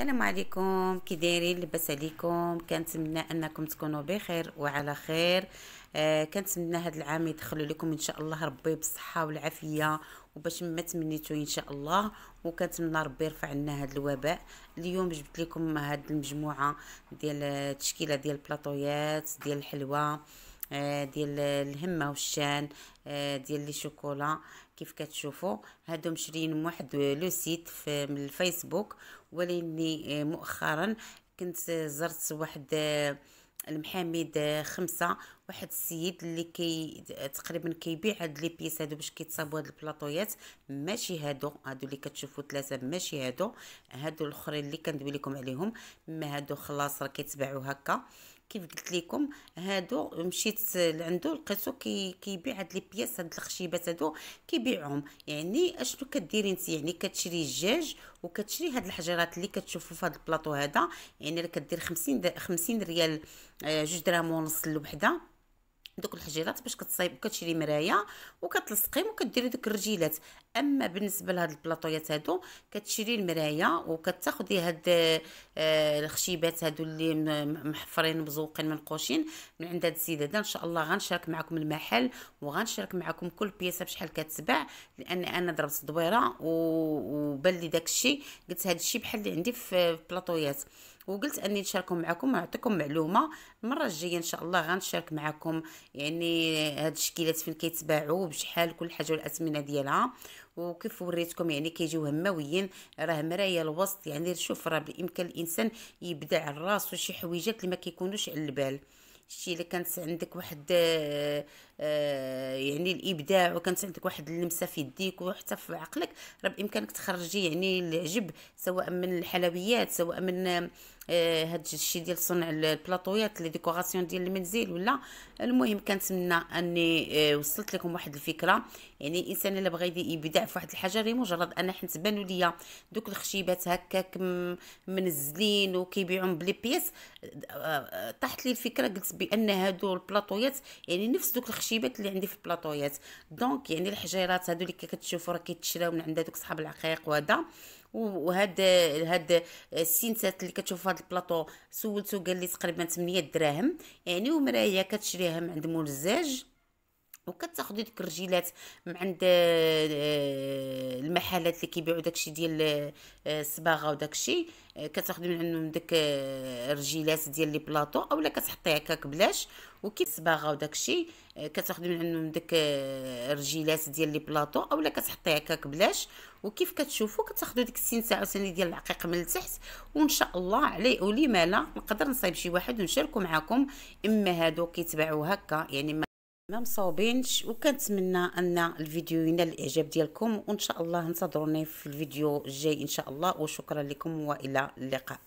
السلام عليكم كي دايرين لاباس عليكم كنتمنى انكم تكونوا بخير وعلى خير آه كنتمنى هذا العام يدخلوا لكم ان شاء الله ربي بالصحه والعافيه وباش ما تمنيتو ان شاء الله وكنتمنى ربي يرفع لنا هذا الوباء اليوم جبت لكم هاد المجموعه ديال التشكيله ديال البلاطويات ديال الحلوى آه، ديال الهمه والشان آه، ديال لي شوكولا كيف كتشوفوا هادو مشريين من واحد لو سيت من الفيسبوك ولاني آه، مؤخرا كنت زرت واحد المحاميد خمسة واحد السيد اللي كي تقريبا كيبيع هاد لي بيس هادو باش كيتصابو هاد البلاطويات ماشي هادو هادو اللي كتشوفو ثلاثه ماشي هادو هادو الاخرين اللي كندوي لكم عليهم ما هادو خلاص راه كيتباعو هكا كيف قلت لكم هادو مشيت لعندو لقيتو كي كيبيع هاد لي بياس هاد الخشيبات هادو كيبيعهم يعني اشنو كديري انت يعني كتشري الدجاج وكتشري هاد الحجرات اللي كتشوفوا في هاد البلاطو هذا يعني كدير 50 50 ريال آه، جوج درهم ونص الوحده دوك الحجيرات باش كتصايب كتشري مرايه وكتلصقيهم وكديري دوك الرجيلات اما بالنسبه لهاد البلاطويات هادو كتشري المرايه وكتاخذي هاد آه الخشيبات هادو اللي محفرين مزوقين منقوشين من عند هاد السيده ان شاء الله غنشارك معكم المحل وغنشارك معكم كل بياسه بشحال كتباع لان انا ضربت دويره وبان لي داكشي قلت هادشي بحال اللي عندي في بلاطويات وقلت اني نشارك معكم ونعطيكم معلومه المره الجايه ان شاء الله غنشارك معكم يعني هاد الشكيلات فين كيتباعوا بشحال كل حاجه والاثمنه ديالها وكيف وريتكم يعني كيجيو هماويين راه مرايا الوسط يعني شوف راه بامكان الانسان يبدع الراس وشي حويجات اللي ما كيكونوش على البال شتي الا كانت عندك واحد آه، آه، يعني الابداع وكانت عندك واحد اللمسه في يديك وحتى في عقلك راه بامكانك تخرجي يعني العجب سواء من الحلويات سواء من آه، هاد الشيء ديال صنع البلاطويات لي ديكوراسيون ديال المنزل ولا المهم كنتمنى اني آه، وصلت لكم واحد الفكره يعني الانسان الا بغى يبدع في واحد الحاجه غير مجرد انا حيت بانوا ليا دوك الخشيبات هكاك منزلين وكيبيعهم بلي بيس آه، طاحت لي الفكره قلت بان هادو البلاطويات يعني نفس دوك الخشيبات اللي عندي في البلاطويات دونك يعني الحجيرات هادو اللي كتشوفوا راه كيتشراو من عند دوك صحاب العقيق وهذا وهاد هاد السينسات اللي كتشوف في هاد البلاطو سولتو قال لي تقريبا 8 دراهم يعني ومرايه كتشريها من عند مول الزاج وكتاخذي ديك الرجيلات من عند آه، المحلات اللي كيبيعوا داكشي ديال آه، الصباغه وداكشي آه، كتاخذي من عندهم داك الرجيلات ديال لي بلاطو اولا كتحطي هكاك بلاش وكي الصباغه وداكشي كتاخذي من عندهم داك الرجيلات ديال لي بلاطو اولا كتحطي هكاك بلاش وكيف كتشوفوا كتاخذوا ديك تاع عاوتاني ديال العقيق من التحت وان شاء الله علي ولي لا نقدر نصايب شي واحد ونشاركو معكم اما هادو كيتباعوا هكا يعني ما مصاوبينش وكنتمنى ان الفيديو ينال الاعجاب ديالكم وان شاء الله انتظروني في الفيديو الجاي ان شاء الله وشكرا لكم والى اللقاء